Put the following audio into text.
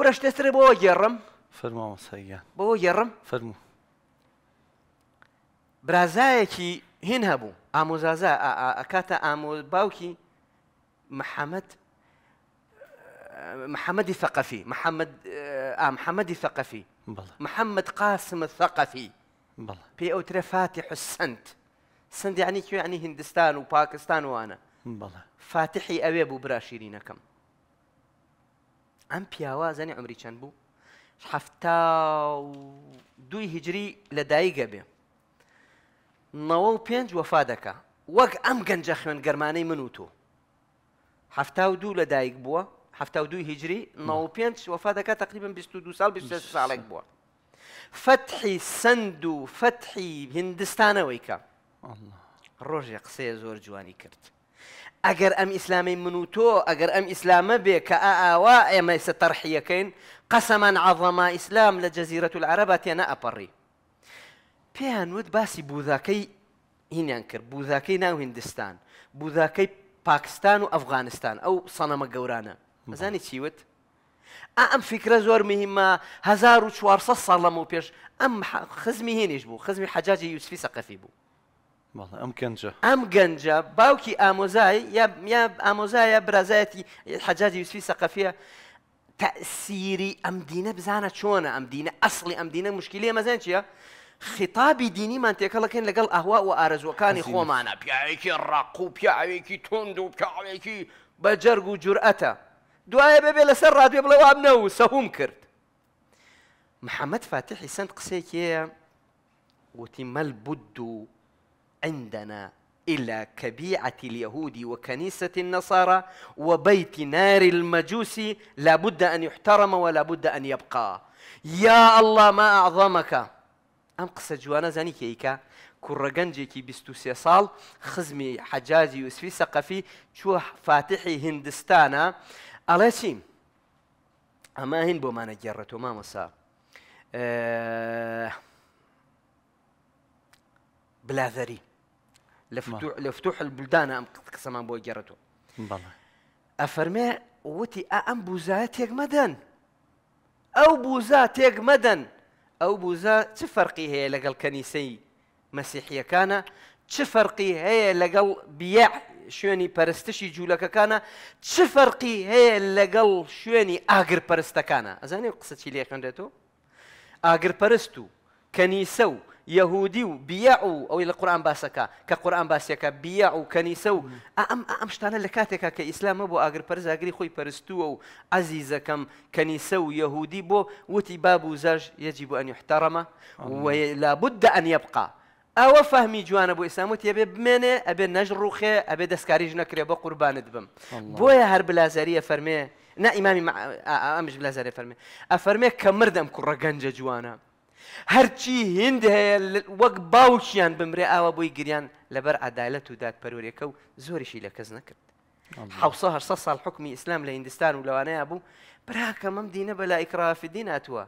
كرش تسري بو يرم فرمو مسيا بو يرم فرمو برازايكي هين هبو اموزازا اكاتا امو باوكي محمد آه، محمد الثقفي محمد آه محمد الثقفي بالله محمد قاسم الثقفي بالله بي او ترى فاتح السند سند يعني شو يعني هندستان وباكستان وانا بالله فاتحي ابي ابو براشيرينكم ام پیاوە زەنی عمری چەند بو حفتا دو هجری لە دایکگە بێ نەوە و پێنج وەفا دەکا وەک ئەم گەنجە خوێن گەرمانەی من و دو هەفتا و حفتا لە دایک بووە و دوی هجری نەوە پێنج وەفا دەکات تقریبن 22 سال 23 سال بووە فتحی سند و فتحی هندستانەوەی کە ڕۆژێ قسەیە زۆر جوانی کرد اگر ام ئیسلامی من و تۆ ئەگەر ئەم ئیسلامە بێ کە ئاوا ئێمە ئێستا تەرحیەکەین قەسەمان عەظەما ئیسلام لە جەزیرەت العەرەبە تێنە ئەپەڕی پێیان وت باسی بووداکەی هینیان ناو هندستان بوذاكي باكستان وافغانستان او صنم جورانا مزاني تشيوت ام فكره زور مهمه مهمە 1400 صار لەمە بيش ام خزمي خزمی بو خزمي خزمی حەجاجی یوسفی بو ئەم گەنجە ئەم گەنجە باوکی اموزای یا اموزای برزاتی حجاج یوسفی ثقافیه تأثیری ام دینه بزانه چۆنە ام دینه اصلی ام دینه مشکلی مەزان چییە؟ خطابی دینیمان تێکەڵەکەن لەگەڵ ئەهوا و ئارزوەکانی خۆمانە پیاوێکی ڕق و پیاوێکی تند و پیاوێکی بەجەرگ و جورئەتە دوایە بەبێ لەسەر ڕادێ بڵێ وام نە و سەهوم کرد محمد فاتح سند قسێکەیە وتی مەل بدو عندنا إلى كبيعة اليهود وكنيسة النصارى وبيت نار المجوس لا بد أن يحترم ولا بد أن يبقى يا الله ما أعظمك أم قصة جوانا زاني كيكا كي کوڕەگەنجێکی 23 ساڵ خزمی حەجاجی یوسفی سەقەفی چوە فاتحی هندستانە ئەڵێ چیم ئەمە هین بۆمانە گێڕێتەوە مامەسا آه، بلاذري لفتوح لفتوح البلدان ام قسما بو جرتو بالله افرمي وتي ام بوزات يك مدن او بوزات يك مدن او بوزا چه فرقي هي لقل كنيسي مسيحيه كان چه فرقي هي لقل بيع شوني بارستشي جولك كان فەرقی هي لەگەڵ شوني اجر بارستا ئەزانێ قسە چی لێ خوێندێتەوە ئاگر پەرست بارستو کەنیسە يهودي بيعوا او القران باسكا كقران باسكا بيعوا كنيسو ام ام شتانا لكاتك كاسلام ابو اغر برز اغري خوي برستو او كم كنيسو يهودي بو وتي بابو زاج يجب ان يحترم ولا بد ان يبقى او فهمي جوان ابو اسلام وتي ابي بمنه ابي نجرخه ابي دسكاريج نكري ابو قربان دبم بو يا هرب لازاريه فرمي نا امامي مع امش بلازاريه فرمي افرمي كمردم كرغنجه جوانه هەرچی هند هەیە وەک باوشیان بمرێ ئاوە بۆی گریان لەبەر عدالەت و دادپەرۆریەکە و زۆریشی لە کەس نەکرد حوسە سال حکمی ئیسلام لە هندستان و لەوانەیە بوو براکەمەم دینە بەلا ئیکرافی دیناتوە.